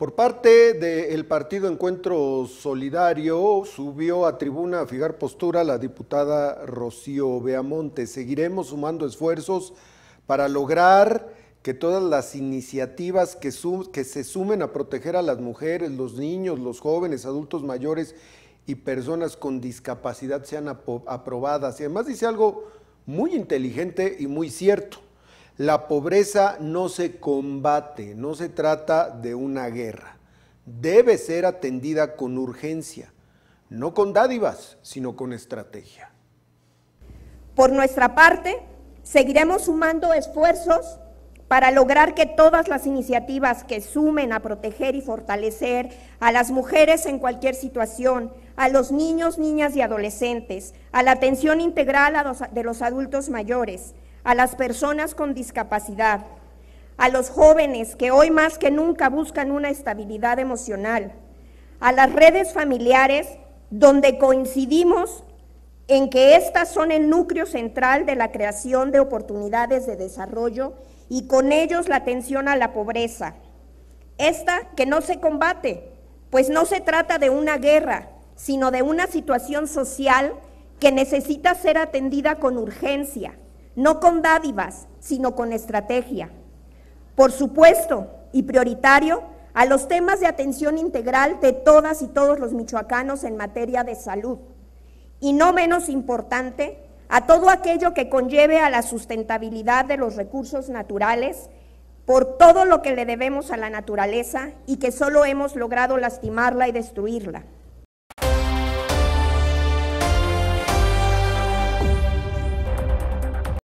Por parte del partido Encuentro Solidario, subió a tribuna a fijar postura la diputada Rocío Beamonte. Seguiremos sumando esfuerzos para lograr que todas las iniciativas que, que se sumen a proteger a las mujeres, los niños, los jóvenes, adultos mayores y personas con discapacidad sean aprobadas. Y además dice algo muy inteligente y muy cierto la pobreza no se combate, no se trata de una guerra. Debe ser atendida con urgencia, no con dádivas, sino con estrategia. Por nuestra parte, seguiremos sumando esfuerzos para lograr que todas las iniciativas que sumen a proteger y fortalecer a las mujeres en cualquier situación, a los niños, niñas y adolescentes, a la atención integral de los adultos mayores, a las personas con discapacidad, a los jóvenes que hoy más que nunca buscan una estabilidad emocional, a las redes familiares donde coincidimos en que estas son el núcleo central de la creación de oportunidades de desarrollo y con ellos la atención a la pobreza. Esta que no se combate, pues no se trata de una guerra, sino de una situación social que necesita ser atendida con urgencia no con dádivas, sino con estrategia. Por supuesto, y prioritario, a los temas de atención integral de todas y todos los michoacanos en materia de salud. Y no menos importante, a todo aquello que conlleve a la sustentabilidad de los recursos naturales, por todo lo que le debemos a la naturaleza y que solo hemos logrado lastimarla y destruirla.